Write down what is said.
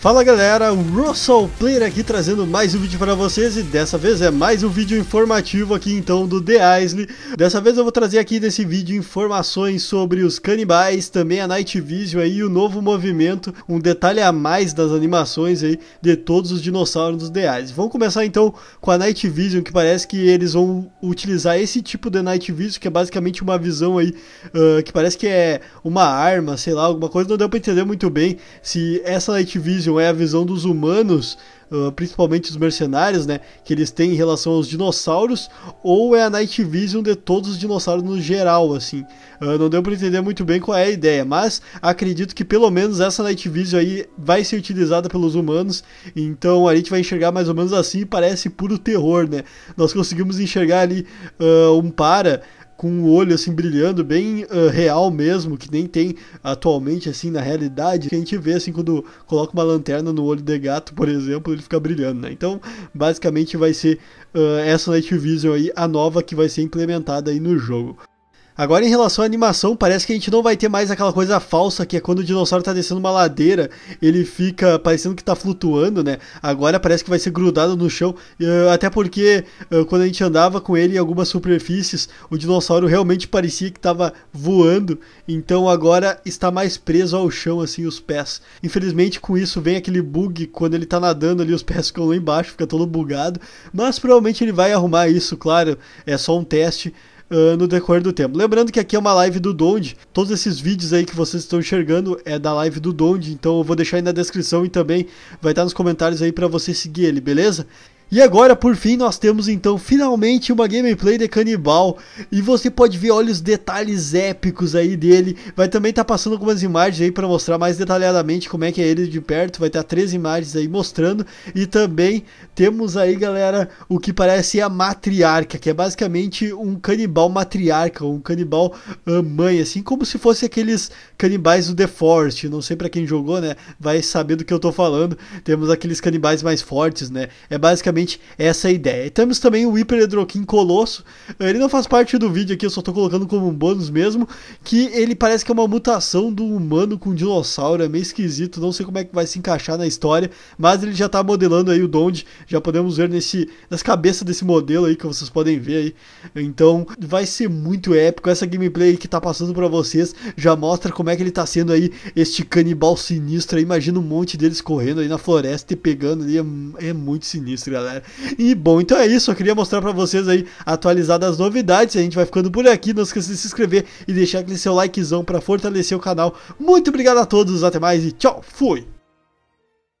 Fala galera, o Russell Player aqui trazendo mais um vídeo para vocês e dessa vez é mais um vídeo informativo aqui então do The Isle. Dessa vez eu vou trazer aqui nesse vídeo informações sobre os canibais, também a Night Vision aí, o novo movimento, um detalhe a mais das animações aí de todos os dinossauros dos The Isle. Vamos começar então com a Night Vision, que parece que eles vão utilizar esse tipo de Night Vision, que é basicamente uma visão aí, uh, que parece que é uma arma, sei lá, alguma coisa, não deu para entender muito bem se essa Night Vision Elysium é a visão dos humanos, uh, principalmente os mercenários, né, que eles têm em relação aos dinossauros, ou é a Night Vision de todos os dinossauros no geral, assim. Uh, não deu para entender muito bem qual é a ideia, mas acredito que pelo menos essa Night Vision aí vai ser utilizada pelos humanos, então a gente vai enxergar mais ou menos assim, parece puro terror, né? Nós conseguimos enxergar ali uh, um para com o olho assim brilhando, bem uh, real mesmo, que nem tem atualmente assim na realidade, que a gente vê assim quando coloca uma lanterna no olho de gato, por exemplo, ele fica brilhando, né? Então, basicamente vai ser uh, essa Night Vision aí a nova que vai ser implementada aí no jogo. Agora, em relação à animação, parece que a gente não vai ter mais aquela coisa falsa que é quando o dinossauro tá descendo uma ladeira, ele fica parecendo que tá flutuando, né? Agora parece que vai ser grudado no chão, eh, até porque eh, quando a gente andava com ele em algumas superfícies, o dinossauro realmente parecia que tava voando, então agora está mais preso ao chão, assim, os pés. Infelizmente, com isso vem aquele bug quando ele tá nadando ali, os pés ficam lá embaixo, fica todo bugado, mas provavelmente ele vai arrumar isso, claro, é só um teste uh, no decorrer do tempo. Lembrando que aqui é uma live do Donde, todos esses vídeos aí que vocês estão enxergando é da live do Donde, então eu vou deixar aí na descrição e também vai estar nos comentários aí para você seguir ele, beleza? E agora, por fim, nós temos então finalmente uma gameplay de Canibal. E você pode ver, olha os detalhes épicos aí dele. Vai também estar tá passando algumas imagens aí para mostrar mais detalhadamente como é que é ele de perto. Vai estar três imagens aí mostrando. E também temos aí, galera, o que parece a matriarca, que é basicamente um canibal matriarca, um canibal uh, mãe, assim como se fosse aqueles canibais do The Forest. Não sei para quem jogou, né? Vai saber do que eu tô falando. Temos aqueles canibais mais fortes, né? É basicamente basicamente essa ideia. E temos também o Hiper Hedroquim Colosso. Ele não faz parte do vídeo aqui, eu só estou colocando como um bônus mesmo. Que ele parece que é uma mutação do humano com um dinossauro. É meio esquisito, não sei como é que vai se encaixar na história. Mas ele já está modelando aí o Donde. Já podemos ver nesse, nas cabeças desse modelo aí que vocês podem ver aí. Então vai ser muito épico. Essa gameplay que está passando para vocês já mostra como é que ele está sendo aí este canibal sinistro. Imagina um monte deles correndo aí na floresta e pegando ali. é, é muito sinistro, galera galera. E bom, então é isso. Eu queria mostrar para vocês aí atualizadas as novidades. A gente vai ficando por aqui. Não esqueça de se inscrever e deixar aquele seu likezão para fortalecer o canal. Muito obrigado a todos. Até mais e tchau. Fui.